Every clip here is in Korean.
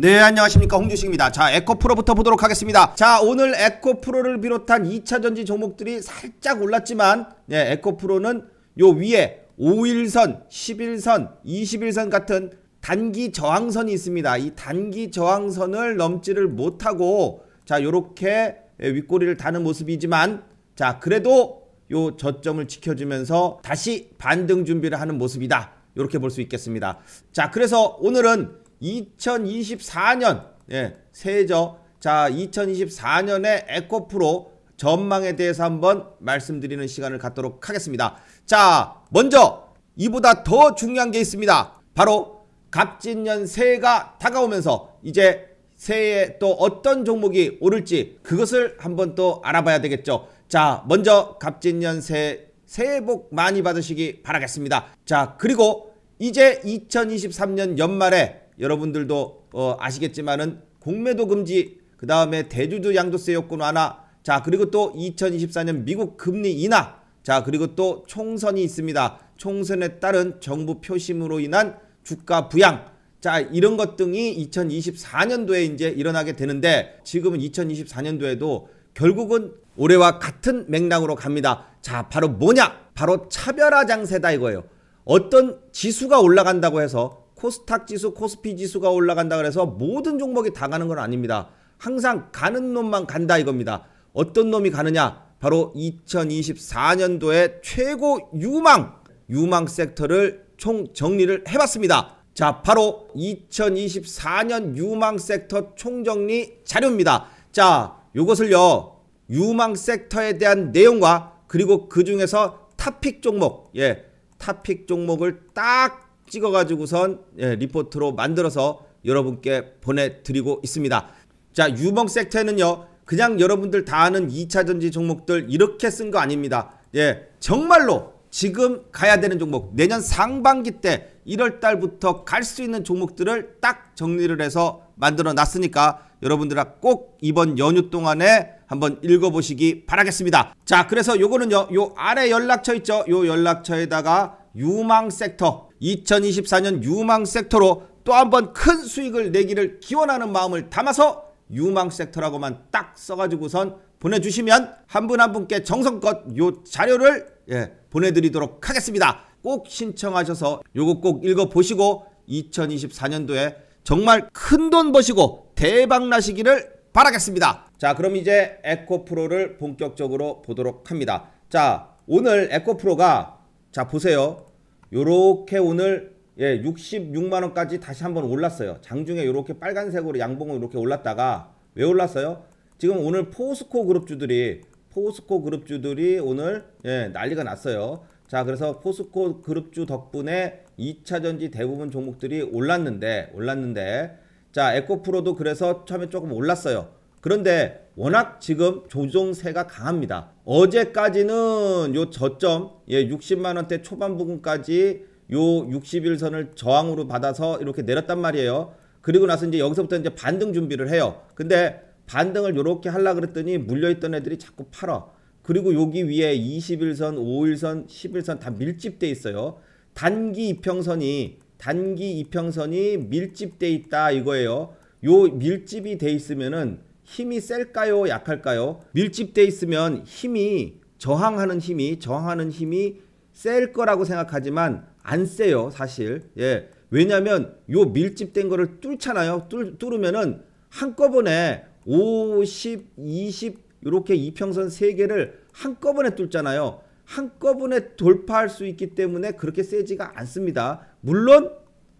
네 안녕하십니까 홍주식입니다 자 에코프로부터 보도록 하겠습니다 자 오늘 에코프로를 비롯한 2차전지 종목들이 살짝 올랐지만 예, 네, 에코프로는 요 위에 5일선 11선 21선 같은 단기 저항선이 있습니다 이 단기 저항선을 넘지를 못하고 자 요렇게 예, 윗꼬리를 다는 모습이지만 자 그래도 요 저점을 지켜주면서 다시 반등 준비를 하는 모습이다 요렇게볼 수 있겠습니다 자 그래서 오늘은 2024년 예, 새해죠. 자, 2024년에 에코프로 전망에 대해서 한번 말씀드리는 시간을 갖도록 하겠습니다. 자, 먼저 이보다 더 중요한 게 있습니다. 바로 갑진년 새해가 다가오면서 이제 새해에 또 어떤 종목이 오를지 그것을 한번 또 알아봐야 되겠죠. 자, 먼저 갑진년 새해 새해 복 많이 받으시기 바라겠습니다. 자, 그리고 이제 2023년 연말에 여러분들도 어, 아시겠지만은 공매도 금지, 그 다음에 대주주 양도세 요건 완화, 자 그리고 또 2024년 미국 금리 인하, 자 그리고 또 총선이 있습니다. 총선에 따른 정부 표심으로 인한 주가 부양, 자 이런 것 등이 2024년도에 이제 일어나게 되는데 지금은 2024년도에도 결국은 올해와 같은 맥락으로 갑니다. 자 바로 뭐냐? 바로 차별화 장세다 이거예요. 어떤 지수가 올라간다고 해서 코스닥 지수, 코스피 지수가 올라간다 그래서 모든 종목이 다 가는 건 아닙니다. 항상 가는 놈만 간다 이겁니다. 어떤 놈이 가느냐? 바로 2024년도에 최고 유망, 유망 섹터를 총 정리를 해봤습니다. 자, 바로 2024년 유망 섹터 총정리 자료입니다. 자, 요것을요, 유망 섹터에 대한 내용과 그리고 그 중에서 탑픽 종목, 예, 탑픽 종목을 딱 찍어가지고선 예, 리포트로 만들어서 여러분께 보내드리고 있습니다. 자 유멍 섹터는요 그냥 여러분들 다 아는 2차 전지 종목들 이렇게 쓴 거 아닙니다. 예 정말로 지금 가야 되는 종목 내년 상반기 때 1월 달부터 갈 수 있는 종목들을 딱 정리를 해서 만들어 놨으니까 여러분들아 꼭 이번 연휴 동안에 한번 읽어보시기 바라겠습니다. 자 그래서 요거는요 요 아래 연락처 있죠 요 연락처에다가 유망 섹터 2024년 유망 섹터로 또 한 번 큰 수익을 내기를 기원하는 마음을 담아서 유망 섹터라고만 딱 써가지고선 보내주시면 한 분한 한 분께 정성껏 요 자료를 예, 보내드리도록 하겠습니다. 꼭 신청하셔서 요거 꼭 읽어보시고 2024년도에 정말 큰 돈 버시고 대박 나시기를 바라겠습니다. 자 그럼 이제 에코프로를 본격적으로 보도록 합니다. 자 오늘 에코프로가 자 보세요. 요렇게 오늘 예, 66만 원까지 다시 한번 올랐어요. 장중에 요렇게 빨간색으로 양봉으 이렇게 올랐다가 왜 올랐어요? 지금 오늘 포스코 그룹주들이 포스코 그룹주들이 오늘 예, 난리가 났어요. 자, 그래서 포스코 그룹주 덕분에 2차전지 대부분 종목들이 올랐는데 올랐는데 자, 에코프로도 그래서 처음에 조금 올랐어요. 그런데 워낙 지금 조종세가 강합니다. 어제까지는 요 저점 예 60만 원대 초반 부분까지 요 61선을 저항으로 받아서 이렇게 내렸단 말이에요. 그리고 나서 이제 여기서부터 이제 반등 준비를 해요. 근데 반등을 요렇게 하려 그랬더니 물려있던 애들이 자꾸 팔아. 그리고 여기 위에 21선, 5일선, 11선 다 밀집돼 있어요. 단기 이평선이 단기 이평선이 밀집돼 있다 이거예요. 요 밀집이 돼 있으면은 힘이 셀까요? 약할까요? 밀집돼 있으면 힘이 저항하는 힘이 저항하는 힘이 셀 거라고 생각하지만 안 세요 사실 예 왜냐하면 요 밀집된 거를 뚫잖아요 뚫, 뚫으면은 한꺼번에 50, 20 이렇게 이평선 3개를 한꺼번에 뚫잖아요 한꺼번에 돌파할 수 있기 때문에 그렇게 세지가 않습니다 물론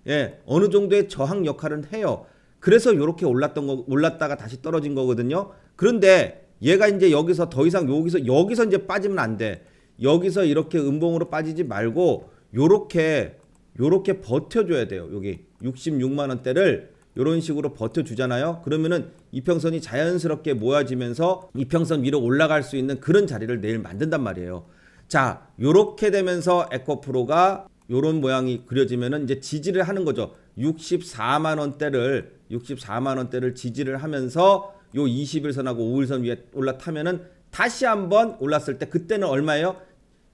예 어느 정도의 저항 역할은 해요 그래서 이렇게 올랐던 거 올랐다가 다시 떨어진 거거든요. 그런데 얘가 이제 여기서 더 이상 여기서 여기서 이제 빠지면 안 돼. 여기서 이렇게 음봉으로 빠지지 말고 요렇게 요렇게 버텨줘야 돼요. 여기 66만 원대를 요런 식으로 버텨주잖아요. 그러면은 이평선이 자연스럽게 모아지면서 이평선 위로 올라갈 수 있는 그런 자리를 내일 만든단 말이에요. 자, 요렇게 되면서 에코프로가 요런 모양이 그려지면은 이제 지지를 하는 거죠. 64만 원대를 64만 원대를 지지를 하면서 요 20일선하고 5일선 위에 올라타면은 다시 한번 올랐을 때 그때는 얼마예요?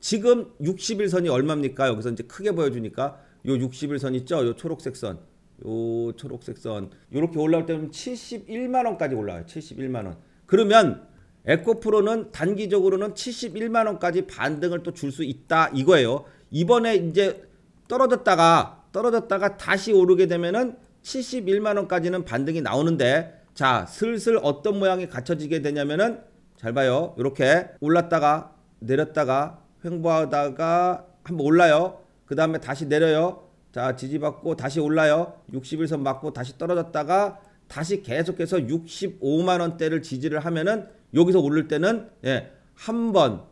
지금 60일선이 얼마입니까? 여기서 이제 크게 보여주니까 요 60일선 있죠? 요 초록색 선. 요 초록색 선. 요렇게 올라올 때는 71만 원까지 올라와요. 71만 원. 그러면 에코프로는 단기적으로는 71만 원까지 반등을 또 줄 수 있다 이거예요. 이번에 이제 떨어졌다가 떨어졌다가 다시 오르게 되면은 71만원까지는 반등이 나오는데 자 슬슬 어떤 모양이 갖춰지게 되냐면은 잘 봐요 이렇게 올랐다가 내렸다가 횡보하다가 한번 올라요 그 다음에 다시 내려요 자 지지받고 다시 올라요 61선 맞고 다시 떨어졌다가 다시 계속해서 65만원대를 지지를 하면은 여기서 오를 때는 예, 한 번,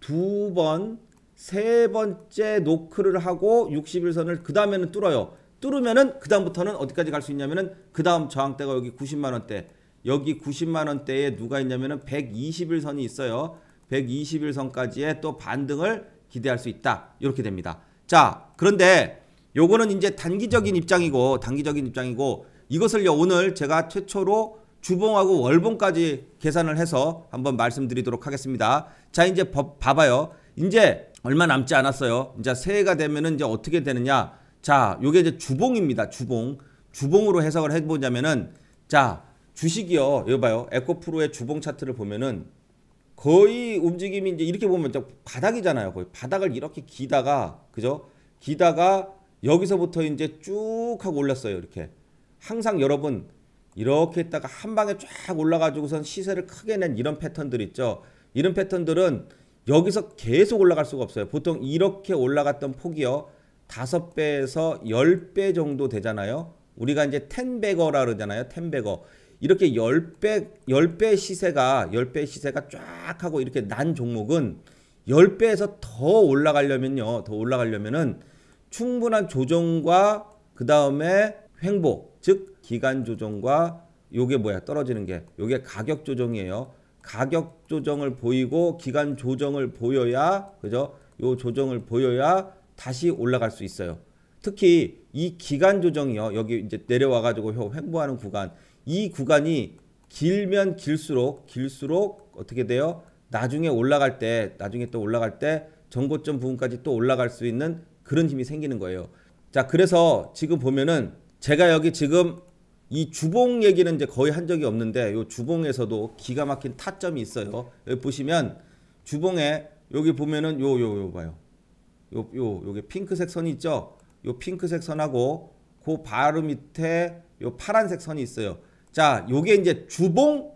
두 번, 세 번째 노크를 하고 61선을 그 다음에는 뚫어요 뚫으면은 그 다음부터는 어디까지 갈 수 있냐면은 그 다음 저항대가 여기 90만 원대 여기 90만 원대에 누가 있냐면은 121선이 있어요. 121선까지의 또 반등을 기대할 수 있다. 이렇게 됩니다. 자, 그런데 요거는 이제 단기적인 입장이고 단기적인 입장이고 이것을 오늘 제가 최초로 주봉하고 월봉까지 계산을 해서 한번 말씀드리도록 하겠습니다. 자, 이제 봐, 봐봐요. 이제 얼마 남지 않았어요. 이제 새해가 되면은 이제 어떻게 되느냐? 자, 요게 이제 주봉입니다. 주봉. 주봉으로 해석을 해보자면은 자, 주식이요. 여기 봐요. 에코프로의 주봉 차트를 보면은 거의 움직임이 이제 이렇게 보면 바닥이잖아요. 거의 바닥을 이렇게 기다가 그죠? 기다가 여기서부터 이제 쭉 하고 올랐어요. 이렇게. 항상 여러분 이렇게 했다가 한 방에 쫙 올라가지고선 시세를 크게 낸 이런 패턴들 있죠. 이런 패턴들은 여기서 계속 올라갈 수가 없어요. 보통 이렇게 올라갔던 폭이요. 5 배에서 1 0배 정도 되잖아요. 우리가 이제 텐베거라 그러잖아요. 텐베거. 이렇게 1 0배1 0배 시세가 1 0배 시세가 쫙 하고 이렇게 난 종목은 1 0배에서더 올라가려면요. 더 올라가려면은 충분한 조정과 그다음에 횡보, 즉 기간 조정과 요게 뭐야? 떨어지는 게. 요게 가격 조정이에요. 가격 조정을 보이고 기간 조정을 보여야 그죠? 요 조정을 보여야 다시 올라갈 수 있어요. 특히 이 기간 조정이요. 여기 이제 내려와 가지고 횡보하는 구간. 이 구간이 길면 길수록 길수록 어떻게 돼요? 나중에 올라갈 때 나중에 또 올라갈 때 전고점 부분까지 또 올라갈 수 있는 그런 힘이 생기는 거예요. 자, 그래서 지금 보면은 제가 여기 지금 이 주봉 얘기는 이제 거의 한 적이 없는데 이 주봉에서도 기가 막힌 타점이 있어요. 여기 보시면 주봉에 여기 보면은 요 요 요 봐요. 요, 요, 요게 핑크색 선이 있죠? 요 핑크색 선하고 그 바로 밑에 요 파란색 선이 있어요. 자, 요게 이제 주봉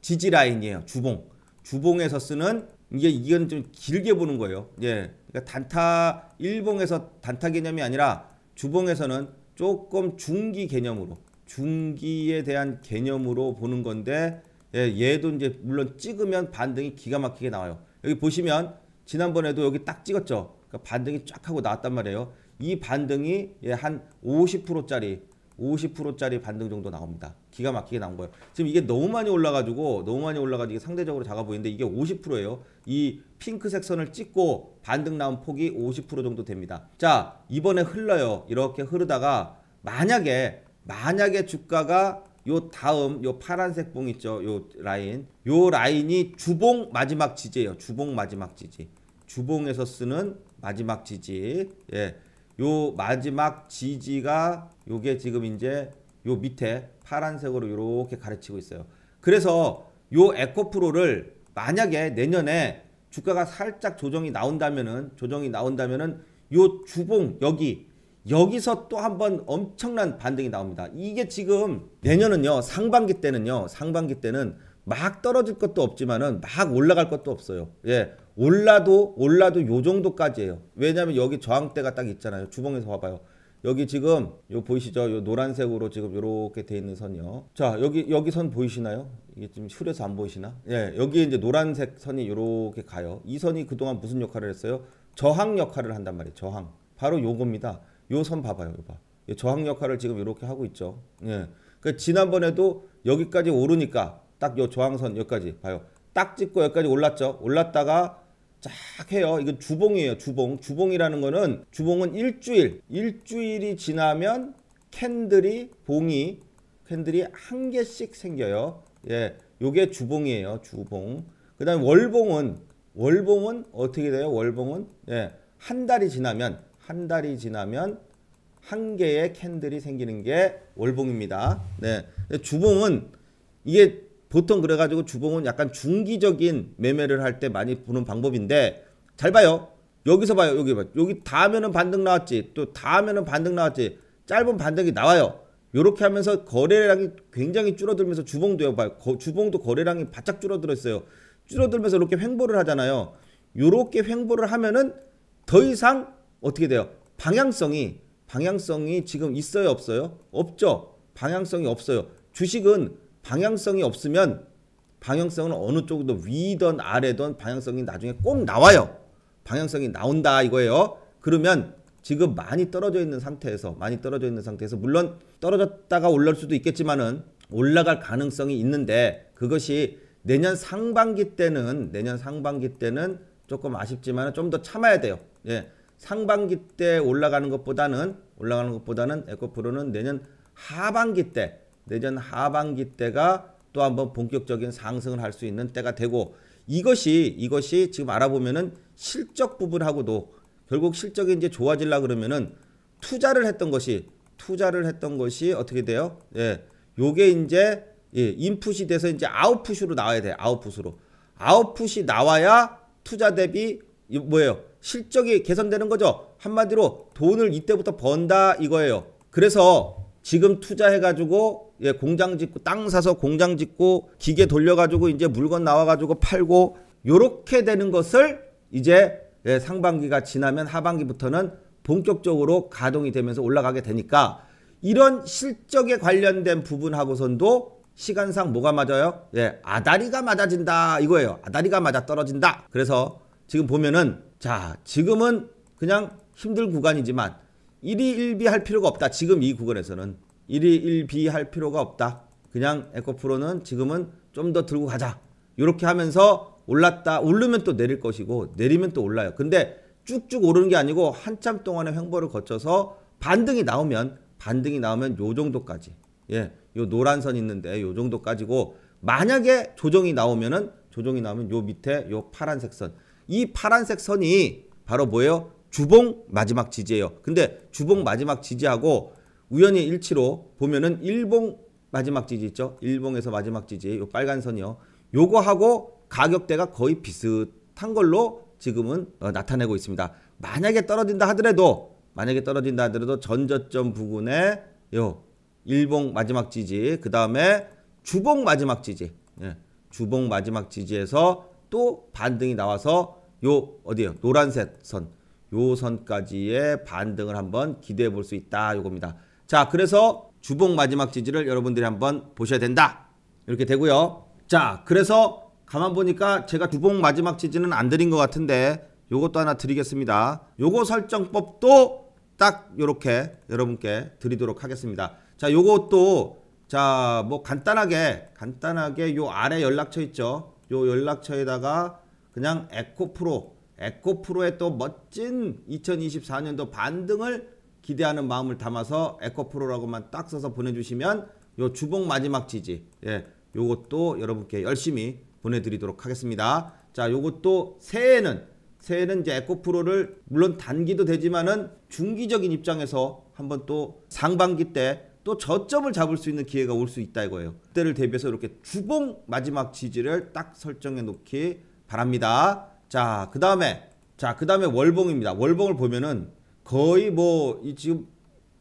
지지 라인이에요. 주봉. 주봉에서 쓰는 이게 이건 좀 길게 보는 거예요. 예. 그러니까 단타 일봉에서 단타 개념이 아니라 주봉에서는 조금 중기 개념으로 중기에 대한 개념으로 보는 건데 예, 얘도 이제 물론 찍으면 반등이 기가 막히게 나와요. 여기 보시면 지난번에도 여기 딱 찍었죠. 그러니까 반등이 쫙 하고 나왔단 말이에요. 이 반등이 예, 한 50%짜리 50%짜리 반등 정도 나옵니다. 기가 막히게 나온 거예요. 지금 이게 너무 많이 올라가지고 너무 많이 올라가지고 상대적으로 작아 보이는데 이게 50%예요. 이 핑크색 선을 찍고 반등 나온 폭이 50% 정도 됩니다. 자 이번에 흘러요. 이렇게 흐르다가 만약에 만약에 주가가 요 다음 요 파란색 봉 있죠. 요 라인 요 라인이 주봉 마지막 지지예요. 주봉 마지막 지지. 주봉에서 쓰는 마지막 지지 예. 요 마지막 지지가 요게 지금 이제 요 밑에 파란색으로 이렇게 가르치고 있어요. 그래서 요 에코프로를 만약에 내년에 주가가 살짝 조정이 나온다면은 조정이 나온다면은 요 주봉 여기 여기서 또 한번 엄청난 반등이 나옵니다. 이게 지금 내년은요 상반기 때는요 상반기 때는 막 떨어질 것도 없지만은 막 올라갈 것도 없어요. 예, 올라도 올라도 요 정도까지예요. 왜냐면 하 여기 저항대가 딱 있잖아요. 주봉에서 봐봐요. 여기 지금 요 보이시죠? 요 노란색으로 지금 요렇게 돼 있는 선이요. 자, 여기 여기 선 보이시나요? 이게 좀금 흐려서 안 보이시나? 예, 여기 이제 노란색 선이 요렇게 가요. 이 선이 그동안 무슨 역할을 했어요? 저항 역할을 한단 말이에요. 저항. 바로 요겁니다. 요 선 봐봐요. 요 봐. 저항 역할을 지금 요렇게 하고 있죠. 예. 그 지난번에도 여기까지 오르니까 딱 요 저항선 여기까지 봐요. 딱 찍고 여기까지 올랐죠. 올랐다가 쫙 해요. 이건 주봉이에요. 주봉. 주봉이라는 거는 주봉은 일주일. 일주일이 지나면 캔들이 봉이 캔들이 한 개씩 생겨요. 예. 요게 주봉이에요. 주봉. 그다음 에 월봉은 월봉은 어떻게 돼요? 월봉은 예. 한 달이 지나면 한 달이 지나면 한 개의 캔들이 생기는 게 월봉입니다. 네. 주봉은 이게 보통 그래가지고 주봉은 약간 중기적인 매매를 할 때 많이 보는 방법인데 잘 봐요. 여기서 봐요. 여기 봐. 여기 다음에는 반등 나왔지. 또다음에는 반등 나왔지. 짧은 반등이 나와요. 요렇게 하면서 거래량이 굉장히 줄어들면서 주봉도 봐요. 거, 주봉도 거래량이 바짝 줄어들었어요. 줄어들면서 이렇게 횡보를 하잖아요. 요렇게 횡보를 하면은 더 이상 어떻게 돼요? 방향성이 방향성이 지금 있어요, 없어요? 없죠. 방향성이 없어요. 주식은 방향성이 없으면 방향성은 어느 쪽도 위든 아래든 방향성이 나중에 꼭 나와요. 방향성이 나온다 이거예요. 그러면 지금 많이 떨어져 있는 상태에서 많이 떨어져 있는 상태에서 물론 떨어졌다가 올라올 수도 있겠지만은 올라갈 가능성이 있는데 그것이 내년 상반기 때는 내년 상반기 때는 조금 아쉽지만 좀 더 참아야 돼요. 예. 상반기 때 올라가는 것보다는 올라가는 것보다는 에코프로는 내년 하반기 때 내년 하반기 때가 또 한번 본격적인 상승을 할 수 있는 때가 되고 이것이 이것이 지금 알아보면은 실적 부분하고도 결국 실적이 이제 좋아질라 그러면은 투자를 했던 것이 투자를 했던 것이 어떻게 돼요? 예. 요게 이제 예, 인풋이 돼서 이제 아웃풋으로 나와야 돼. 아웃풋으로. 아웃풋이 나와야 투자 대비 뭐예요? 실적이 개선되는 거죠. 한마디로 돈을 이때부터 번다 이거예요. 그래서 지금 투자해가지고 예, 공장 짓고 땅 사서 공장 짓고 기계 돌려가지고 이제 물건 나와가지고 팔고 요렇게 되는 것을 이제 예, 상반기가 지나면 하반기부터는 본격적으로 가동이 되면서 올라가게 되니까 이런 실적에 관련된 부분하고선도 시간상 뭐가 맞아요? 예, 아다리가 맞아진다 이거예요. 아다리가 맞아 떨어진다. 그래서 지금 보면은 자 지금은 그냥 힘들 구간이지만 1위 1비 할 필요가 없다. 지금 이 구간에서는 1위 1비 할 필요가 없다. 그냥 에코프로는 지금은 좀 더 들고 가자. 이렇게 하면서 올랐다. 오르면 또 내릴 것이고 내리면 또 올라요. 근데 쭉쭉 오르는 게 아니고 한참 동안의 횡보를 거쳐서 반등이 나오면 반등이 나오면 요 정도까지. 예. 요 노란 선 있는데 요 정도까지고 만약에 조정이 나오면은 조정이 나오면 요 밑에 요 파란색 선. 이 파란색 선이 바로 뭐예요? 주봉 마지막 지지예요. 근데 주봉 마지막 지지하고 우연히 일치로 보면은 일봉 마지막 지지 있죠? 일봉에서 마지막 지지, 요 빨간 선이요. 요거하고 가격대가 거의 비슷한 걸로 지금은 어, 나타내고 있습니다. 만약에 떨어진다 하더라도, 만약에 떨어진다 하더라도 전저점 부근에 요 일봉 마지막 지지, 그 다음에 주봉 마지막 지지, 예. 주봉 마지막 지지에서 또 반등이 나와서 요 어디에요? 노란색 선. 요 선까지의 반등을 한번 기대해 볼 수 있다 요겁니다. 자, 그래서 주봉 마지막 지지를 여러분들이 한번 보셔야 된다. 이렇게 되고요. 자, 그래서 가만 보니까 제가 주봉 마지막 지지는 안 드린 것 같은데 요것도 하나 드리겠습니다. 요거 설정법도 딱 요렇게 여러분께 드리도록 하겠습니다. 자, 요것도 자, 뭐 간단하게 간단하게 요 아래 연락처 있죠. 요 연락처에다가 그냥 에코프로 에코 프로의 또 멋진 2024년도 반등을 기대하는 마음을 담아서 에코 프로라고만 딱 써서 보내주시면 요 주봉 마지막 지지 예 요것도 여러분께 열심히 보내드리도록 하겠습니다 자 요것도 새해에는 새해에는 이제 에코 프로를 물론 단기도 되지만은 중기적인 입장에서 한번 또 상반기 때 또 저점을 잡을 수 있는 기회가 올 수 있다 이거예요 그때를 대비해서 이렇게 주봉 마지막 지지를 딱 설정해 놓기 바랍니다 자, 그 다음에, 자, 그 다음에 월봉입니다. 월봉을 보면은 거의 뭐, 이 지금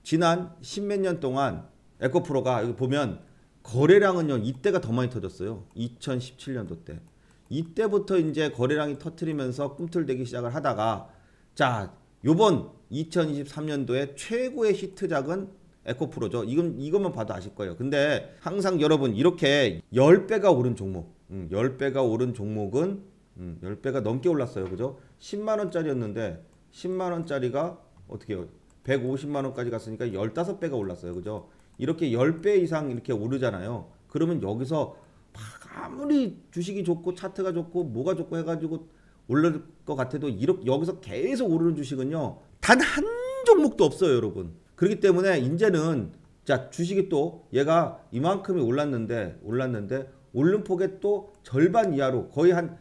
지난 십몇 년 동안 에코프로가 여기 보면 거래량은요, 이때가 더 많이 터졌어요. 2017년도 때. 이때부터 이제 거래량이 터트리면서 꿈틀대기 시작을 하다가 자, 요번 2023년도에 최고의 히트작은 에코프로죠. 이건, 이것만 봐도 아실 거예요. 근데 항상 여러분 이렇게 10배가 오른 종목, 10배가 음, 오른 종목은 음, 10배가 넘게 올랐어요. 그죠? 10만 원짜리였는데 10만 원짜리가 어떻게 해요? 150만 원까지 갔으니까 15배가 올랐어요. 그죠? 이렇게 10배 이상 이렇게 오르잖아요. 그러면 여기서 막 아무리 주식이 좋고 차트가 좋고 뭐가 좋고 해가지고 올릴 것 같아도 이렇게 여기서 계속 오르는 주식은요. 단 한 종목도 없어요. 여러분. 그렇기 때문에 이제는 자 주식이 또 얘가 이만큼이 올랐는데 올랐는데 올른 폭의 또 절반 이하로 거의 한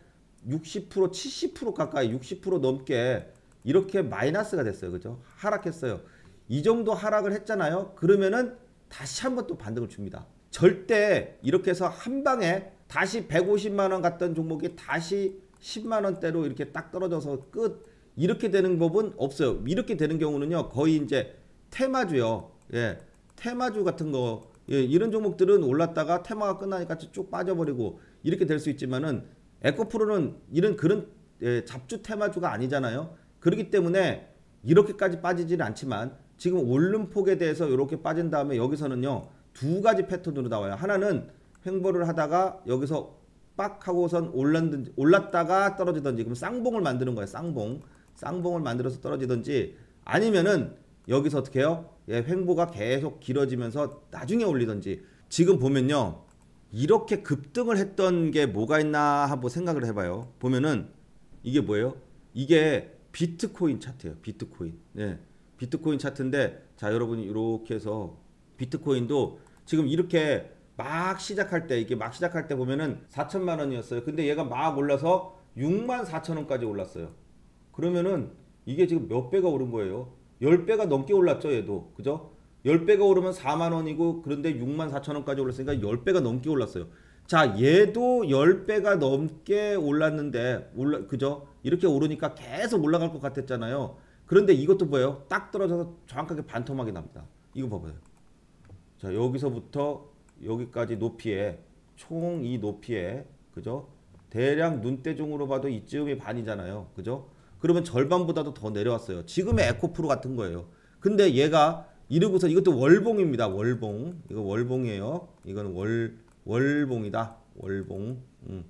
60% 70% 가까이 60% 넘게 이렇게 마이너스가 됐어요. 그죠? 하락했어요. 이 정도 하락을 했잖아요. 그러면은 다시 한번 또 반등을 줍니다. 절대 이렇게 해서 한 방에 다시 150만원 갔던 종목이 다시 10만원대로 이렇게 딱 떨어져서 끝 이렇게 되는 법은 없어요. 이렇게 되는 경우는요. 거의 이제 테마주요. 예. 테마주 같은 거 예, 이런 종목들은 올랐다가 테마가 끝나니까 쭉 빠져버리고 이렇게 될 수 있지만은 에코프로는 이런 그런 예, 잡주 테마주가 아니잖아요. 그렇기 때문에 이렇게까지 빠지지는 않지만 지금 올름폭에 대해서 이렇게 빠진 다음에 여기서는요. 두 가지 패턴으로 나와요. 하나는 횡보를 하다가 여기서 빡 하고선 올랐든지 올랐다가 떨어지든지 그럼 쌍봉을 만드는 거예요. 쌍봉. 쌍봉을 만들어서 떨어지든지 아니면은 여기서 어떻게 해요? 예, 횡보가 계속 길어지면서 나중에 올리든지 지금 보면요. 이렇게 급등을 했던 게 뭐가 있나 한번 생각을 해봐요. 보면은 이게 뭐예요? 이게 비트코인 차트예요. 비트코인. 네. 비트코인 차트인데 자 여러분이 이렇게 해서 비트코인도 지금 이렇게 막 시작할 때 이게 막 시작할 때 보면은 4천만 원이었어요. 근데 얘가 막 올라서 6만 4천 원까지 올랐어요. 그러면은 이게 지금 몇 배가 오른 거예요? 10배가 넘게 올랐죠, 얘도. 그죠? 10배가 오르면 4만 원이고 그런데 6만 4천 원까지 올랐으니까 10배가 넘게 올랐어요. 자, 얘도 10배가 넘게 올랐는데 올라 그죠? 이렇게 오르니까 계속 올라갈 것 같았잖아요. 그런데 이것도 뭐예요? 딱 떨어져서 정확하게 반토막이 납니다. 이거 봐봐요. 자, 여기서부터 여기까지 높이에 총 이 높이에 그죠? 대략 눈대중으로 봐도 이쯤이 반이잖아요. 그죠? 그러면 절반보다도 더 내려왔어요. 지금의 에코프로 같은 거예요. 근데 얘가 이르고서 이것도 월봉입니다. 월봉. 이거 월봉이에요. 이건 월 월봉이다. 월봉. 음.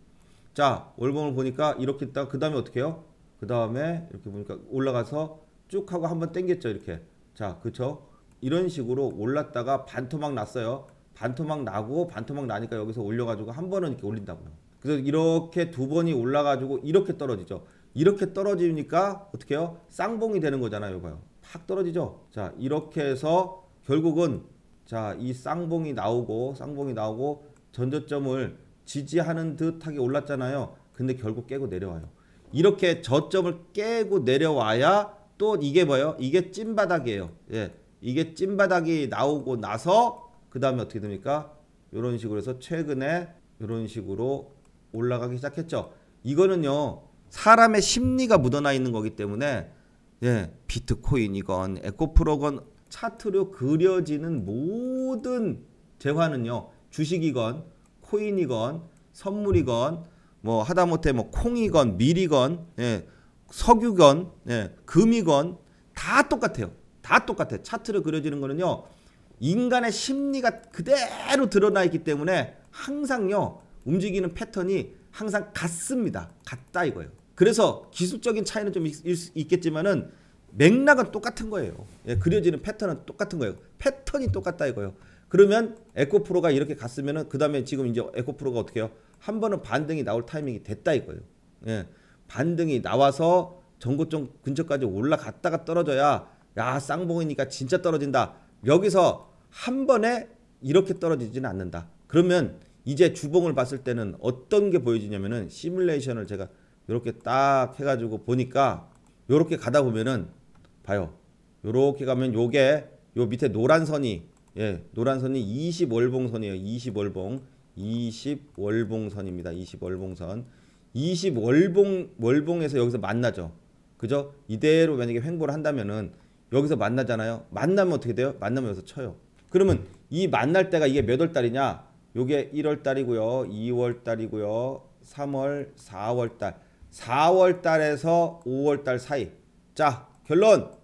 자, 월봉을 보니까 이렇게 있다. 그다음에 어떻게 해요? 그다음에 이렇게 보니까 올라가서 쭉 하고 한번 땡겼죠, 이렇게. 자, 그렇죠 이런 식으로 올랐다가 반토막 났어요. 반토막 나고 반토막 나니까 여기서 올려 가지고 한 번은 이렇게 올린다고요. 그래서 이렇게 두 번이 올라 가지고 이렇게 떨어지죠. 이렇게 떨어지니까 어떻게 해요? 쌍봉이 되는 거잖아요, 이거요. 확 떨어지죠. 자, 이렇게 해서 결국은 자, 이 쌍봉이 나오고 쌍봉이 나오고 전저점을 지지하는 듯하게 올랐잖아요. 근데 결국 깨고 내려와요. 이렇게 저점을 깨고 내려와야 또 이게 뭐예요? 이게 찐바닥이에요. 예. 이게 찐바닥이 나오고 나서 그 다음에 어떻게 됩니까? 이런 식으로 해서 최근에 이런 식으로 올라가기 시작했죠. 이거는요. 사람의 심리가 묻어나 있는 거기 때문에 예. 비트코인이건 에코프로건 차트로 그려지는 모든 재화는요 주식이건 코인이건 선물이건 뭐 하다못해 뭐 콩이건 밀이건 예, 석유건 예, 금이건 다 똑같아요 다 똑같아 차트로 그려지는 거는요 인간의 심리가 그대로 드러나 있기 때문에 항상요 움직이는 패턴이 항상 같습니다 같다 이거예요 그래서 기술적인 차이는 좀 있, 있, 있겠지만은 맥락은 똑같은 거예요. 예, 그려지는 패턴은 똑같은 거예요. 패턴이 똑같다 이거예요. 그러면 에코프로가 이렇게 갔으면그 다음에 지금 이제 에코프로가 어떻게 해요? 한 번은 반등이 나올 타이밍이 됐다 이거예요. 예, 반등이 나와서 전고점 근처까지 올라갔다가 떨어져야 야 쌍봉이니까 진짜 떨어진다. 여기서 한 번에 이렇게 떨어지지는 않는다. 그러면 이제 주봉을 봤을 때는 어떤 게 보여지냐면은 시뮬레이션을 제가 이렇게 딱 해가지고 보니까 이렇게 가다 보면은 봐요. 요렇게 가면 요게 요 밑에 노란 선이 예, 노란 선이 20월봉선이에요. 20월봉. 20월봉선입니다. 20월봉선. 20월봉 월봉에서 여기서 만나죠. 그죠? 이대로 만약에 횡보를 한다면은 여기서 만나잖아요. 만나면 어떻게 돼요? 만나면 여기서 쳐요. 그러면 이 만날 때가 이게 몇 월 달이냐? 요게 1월 달이고요. 2월 달이고요. 3월, 4월 달. 4월 달에서 5월 달 사이. 자, 결론.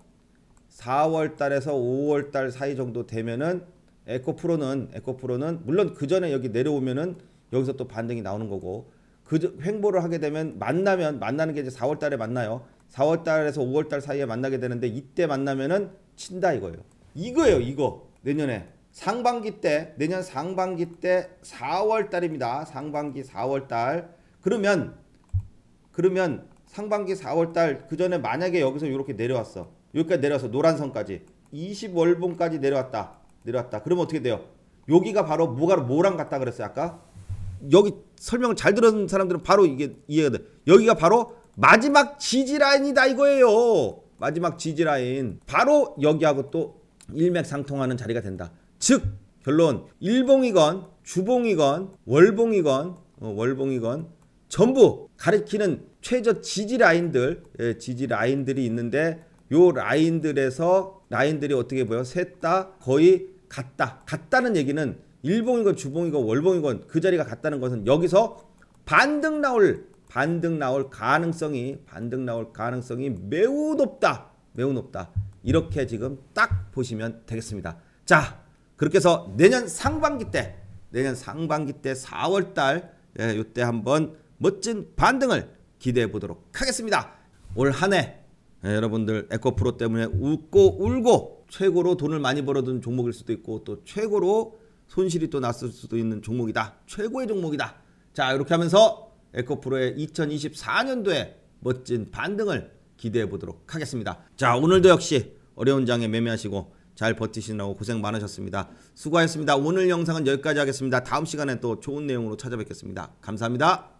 4월 달에서 5월 달 사이 정도 되면은 에코프로는 에코프로는 물론 그 전에 여기 내려오면은 여기서 또 반등이 나오는 거고 그 횡보를 하게 되면 만나면 만나는 게 이제 4월 달에 만나요. 4월 달에서 5월 달 사이에 만나게 되는데 이때 만나면은 친다 이거예요. 이거예요, 이거. 내년에 상반기 때 내년 상반기 때 4월 달입니다. 상반기 4월 달. 그러면 그러면 상반기 4월 달그 전에 만약에 여기서 이렇게 내려왔어. 여기까지 내려서 노란선까지 20월봉까지 내려왔다. 내려왔다. 그러면 어떻게 돼요? 여기가 바로 뭐가 뭐랑 같다 그랬어요 아까 여기 설명을 잘 들은 사람들은 바로 이게 이해가 돼 여기가 바로 마지막 지지라인이다 이거예요 마지막 지지라인 바로 여기하고 또 일맥상통하는 자리가 된다 즉 결론 일봉이건 주봉이건 월봉이건 어, 월봉이건 전부 가리키는 최저 지지라인들 예, 지지라인들이 있는데 요 라인들에서 라인들이 어떻게 보여? 셋 다 거의 같다. 같다는 얘기는 일봉이건 주봉이건 월봉이건 그 자리가 같다는 것은 여기서 반등 나올 반등 나올 가능성이 반등 나올 가능성이 매우 높다. 매우 높다. 이렇게 지금 딱 보시면 되겠습니다. 자, 그렇게 해서 내년 상반기 때 내년 상반기 때 4월 달 예, 이때 한번 멋진 반등을 기대해 보도록 하겠습니다. 올 한해 예, 여러분들 에코프로 때문에 웃고 울고 최고로 돈을 많이 벌어둔 종목일 수도 있고 또 최고로 손실이 또 났을 수도 있는 종목이다. 최고의 종목이다. 자 이렇게 하면서 에코프로의 2024년도에 멋진 반등을 기대해 보도록 하겠습니다. 자 오늘도 역시 어려운 장에 매매하시고 잘 버티시느라고 고생 많으셨습니다. 수고하셨습니다. 오늘 영상은 여기까지 하겠습니다. 다음 시간에 또 좋은 내용으로 찾아뵙겠습니다. 감사합니다.